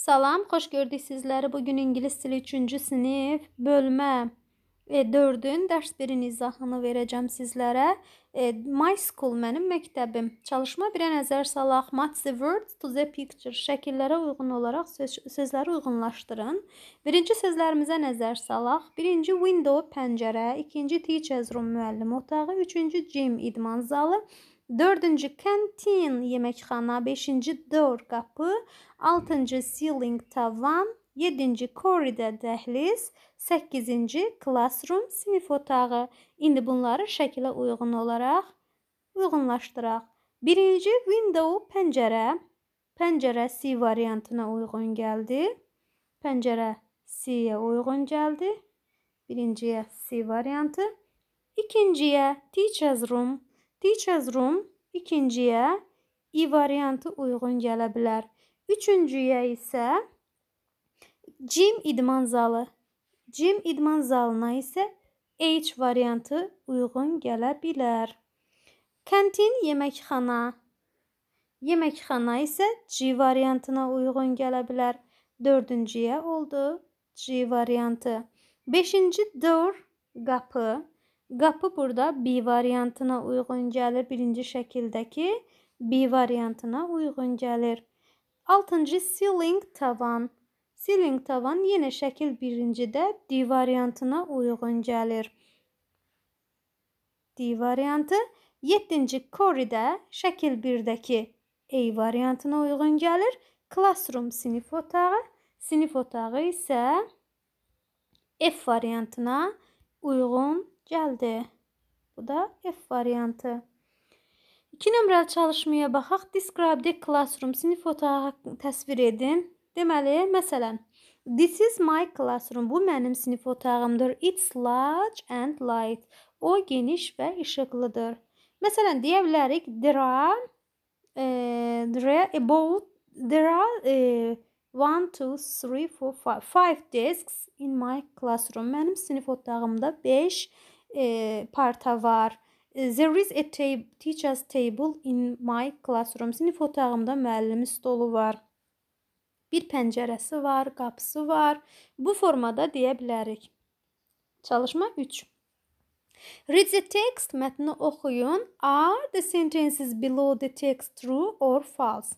Salam, xoş gördük sizləri. Bugün İngilis dili 3-cü sinif bölmə 4-ün e, dərs 1-in izahını verəcəm sizlərə. E, My school mənim məktəbim. Çalışma birə nəzər salaq. Match the words to the picture. Şəkillərə uyğun olaraq söz, sözləri uyğunlaşdırın. Birinci sözlərimizə nəzər salaq. Birinci window pəncərə, ikinci teachers room müəllim otağı, üçüncü gym idman zalı, Dördüncü kantin yeməkxana, beşinci dör qapı, altıncı ceiling tavan, yedinci koridor dəhliz, səkkizinci klassroom sinif otağı. İndi bunları şəkilə uyğun olaraq uyğunlaşdıraq. Birinci window pəncərə, pəncərə C variantına uyğun gəldi. Pəncərə C-yə uyğun gəldi. Birinciyə C variantı. İkinciyə teacher's room Teachers room ikinciyə i variantı uyğun gələ bilər. Üçüncüyə isə gym idman zalı. Gym idman zalına isə H variantı uyğun gələ bilər. Kantin yeməkxana. Yeməkxana isə C variantına uyğun gələ bilər. Dördüncüyə oldu C variantı. Beşinci door qapı. Qapı burada B variantına uyğun gəlir. Birinci şəkildəki B variantına uyğun gəlir. Altıncı ceiling tavan. Ceiling tavan yenə şəkil birincidə D variantına uyğun gəlir. D variantı. Yeddinci koridə şəkil 1-dəki A variantına uyğun gəlir. Classroom sinif otağı. Sinif otağı isə F variantına uyğun geldi. Bu da F variantı. İki nömrəli çalışmaya baxaq. Describe the classroom. Sinif otağı təsvir edin. Deməli, məsələn, this is my classroom. Bu mənim sinif otağımdır. It's large and light. O geniş və işıqlıdır. Məsələn, deyə bilərik there are e, about there are e, one, two, three, four, five, five desks in my classroom. Mənim sinif otağımda 5 e, parta var. E, there is a tab teacher's table in my classroom. Sinif otağımda müəllimin stolu var. Bir pəncərəsi var, qapısı var. Bu formada deyə bilərik. Çalışma 3. Read the text, mətni oxuyun. Are the sentences below the text true or false?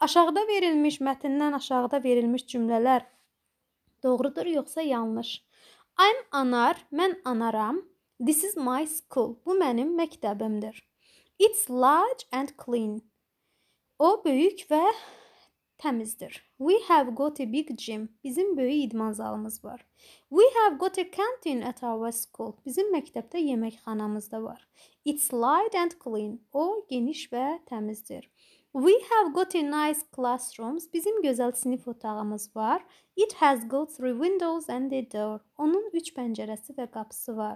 Aşağıda verilmiş mətndən aşağıda verilmiş cümlələr doğrudur yoxsa yanlış? I'm anar, mən anaram. This is my school. Bu mənim məktəbimdir. It's large and clean. O böyük və təmizdir. We have got a big gym. Bizim böyük idman zalımız var. We have got a canteen at our school. Bizim məktəbdə yeməkxanamız da var. It's light and clean. O geniş və təmizdir. We have got a nice classrooms. Bizim gözəl sinif otağımız var. It has got three windows and a door. Onun 3 pəncərəsi və qapısı var.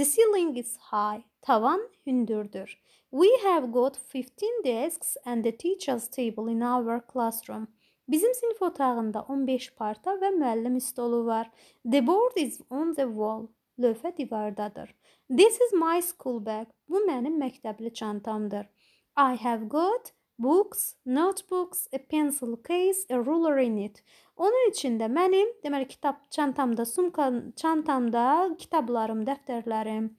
The ceiling is high. Tavan hündürdür. We have got 15 desks and a teacher's table in our classroom. Bizim sinif otağında 15 parta və müəllim stolu var. The board is on the wall. Lövhə divardadır. This is my school bag. Bu mənim məktəbli çantamdır. I have got books, notebooks, a pencil case, a ruler in it. Onun üçün də mənim, deməli kitab çantamda, sumka çantamda kitablarım, dəftərlərim,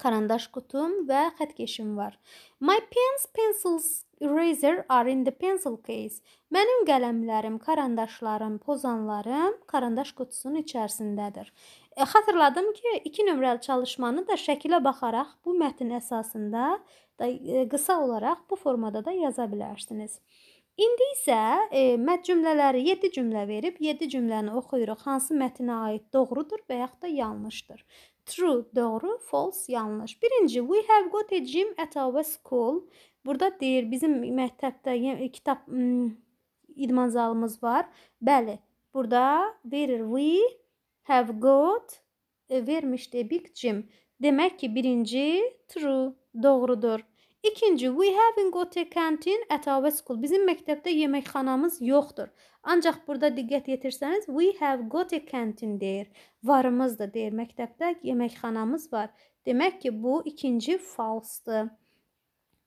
karandaş qutum və xətt keşim var. My pens, pencils, eraser are in the pencil case. Mənim qələmlərim, karandaşlarım, pozanlarım karandaş qutusunun içərisindədir. E, xatırladım ki, 2 nömrəli çalışmanı da şəkilə baxaraq bu mətn əsasında da e, qısa olaraq bu formada da yaza bilərsiniz. İndi isə e, mət cümlələri 7 cümlə verib 7 cümləni oxuyuruq. Hansı mətinə aid doğrudur və yaxud da yanlışdır? True doğru, false yanlış. Birinci we have got a gym at our school. Burada deyir bizim məktəbdə kitab hmm, idman zalımız var. Bəli, burada verir we have got e, vermişdi big Jim. Demək ki, birinci true, doğrudur. İkinci, we haven't got a canteen at our school. Bizim məktəbdə yeməkxanamız yoxdur. Ancaq burada diqqət yetirsəniz, we have got a canteen deyir. Varımız da deyir, məktəbdə yeməkxanamız var. Demək ki, bu ikinci falsedır.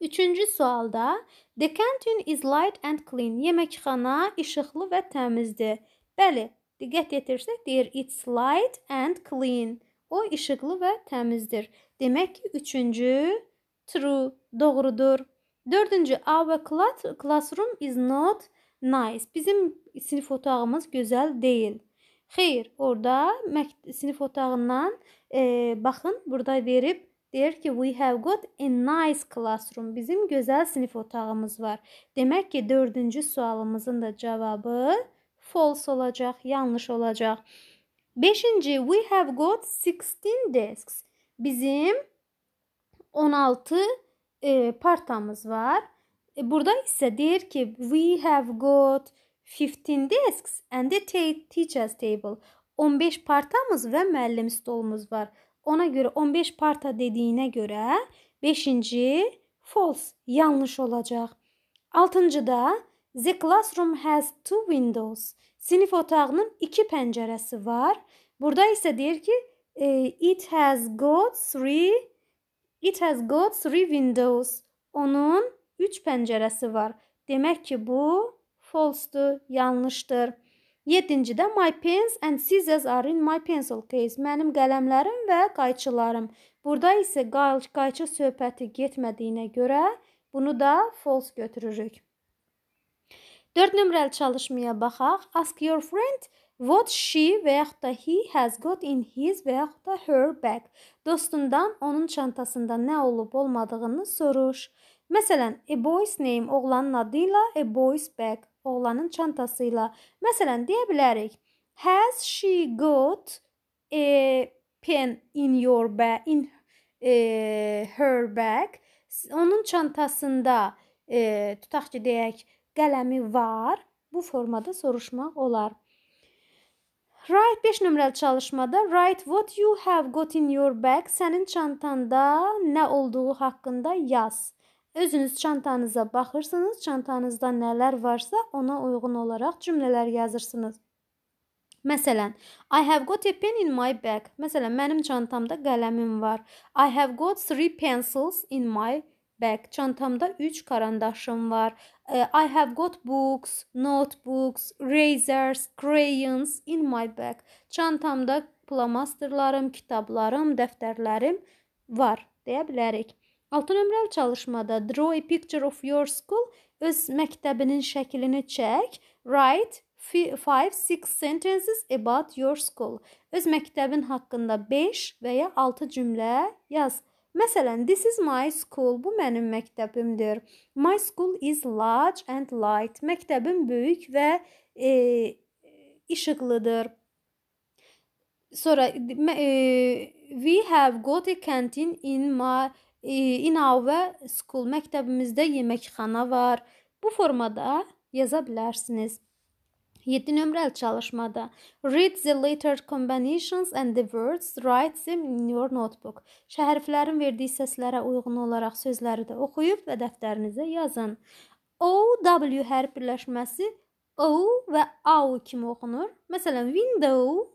Üçüncü sualda the canteen is light and clean. Yeməkxana işıqlı və təmizdir. Bəli, Diqqət yetirsək deyir it's light and clean. O işıqlı və təmizdir. Demək ki, üçüncü true, doğrudur. Dördüncü our classroom is not nice. Bizim sinif otağımız gözəl deyil. Xeyr, orada sinif otağından e, baxın, burada verib deyir ki, we have got a nice classroom. Bizim gözəl sinif otağımız var. Demək ki, dördüncü sualımızın da cavabı false olacaq, yanlış olacaq. 5-ci we have got 16 desks. Bizim 16 e, partamız var. E, burada isə deyir ki, we have got 15 desks and a teachers table. 15 partamız və müəllim stolumuz var. Ona görə 15 parta dediyinə görə 5-ci false yanlış olacaq. 6-cı da The classroom has two windows. Sinif otağının iki pəncərəsi var. Burada isə deyir ki, e, it has got three it has got three windows. Onun 3 pəncərəsi var. Demək ki, bu false'dur, yanlışdır. 7-cidə my pens and scissors are in my pencil case. Mənim qələmlərim və qayçılarım. Burada isə qayçı söhbəti getmədiyinə görə bunu da false götürürük. 4 nömrəli çalışmaya baxaq. Ask your friend what she və yaxud da he has got in his və yaxud da her bag. Dostundan onun çantasında nə olub olmadığını soruş. Məsələn, a boy's name oğlanın adı ilə a boy's bag oğlanın çantası ilə. Məsələn, deyə bilərik. Has she got a pen in your bag in e, her bag? Onun çantasında e, tutaq ki, deyək, qələmi var? Bu formada soruşmaq olar. Write 5 nömrəli çalışmada write what you have got in your bag, sənin çantanda nə olduğu haqqında yaz. Özünüz çantanıza baxırsınız, çantanızda nələr varsa ona uyğun olaraq cümlələr yazırsınız. Məsələn, I have got a pen in my bag. Məsələn, mənim çantamda qələmim var. I have got 3 pencils in my bag bag. Çantamda 3 karandaşım var. I have got books, notebooks, razors, crayons in my bag. Çantamda plamasterlarım, kitablarım, dəftərlərim var deyə bilərik. 6 nömrəli çalışmada draw a picture of your school öz məktəbinin şəklini çək, write 5 6 sentences about your school. Öz məktəbin haqqında 5 və ya 6 cümlə yaz. Məsələn, this is my school. Bu mənim məktəbimdir. My school is large and light. Məktəbim böyük və e, işıqlıdır. Sonra e, we have got a canteen in my e, in our school. Məktəbimizdə yeməkxana var. Bu formada yaza bilərsiniz. 7 nömrəli çalışmada read the letter combinations and the words write them in your notebook. Şərflərin verdiyi səslərə uyğun olaraq sözləri də oxuyub və dəftərinizə yazın. O W hərf birləşməsi O və AU kimi oxunur. Məsələn, window,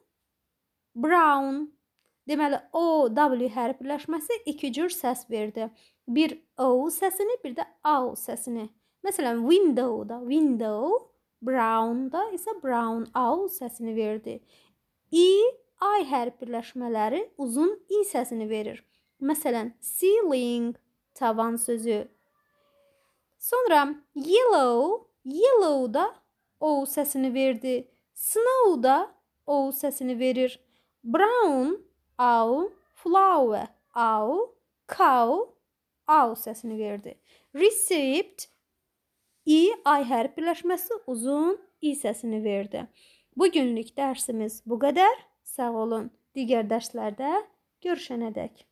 brown. Deməli, O W hərf birləşməsi iki cür səs verdi. Bir O səsini, bir də AU səsini. Məsələn, window da window brown-da isə brown owl səsini verdi. E, i i hərfləşmələri uzun i e səsini verir. Məsələn, ceiling tavan sözü. Sonra yellow, yellow da o səsini verdi. Snow da o səsini verir. Brown owl, flower owl, cow owl səsini verdi. Receipt İ ay hərf birləşməsi uzun i səsini verdi. Bu günlük dərsimiz bu qədər. Sağ olun. Digər dərslərdə görüşənədək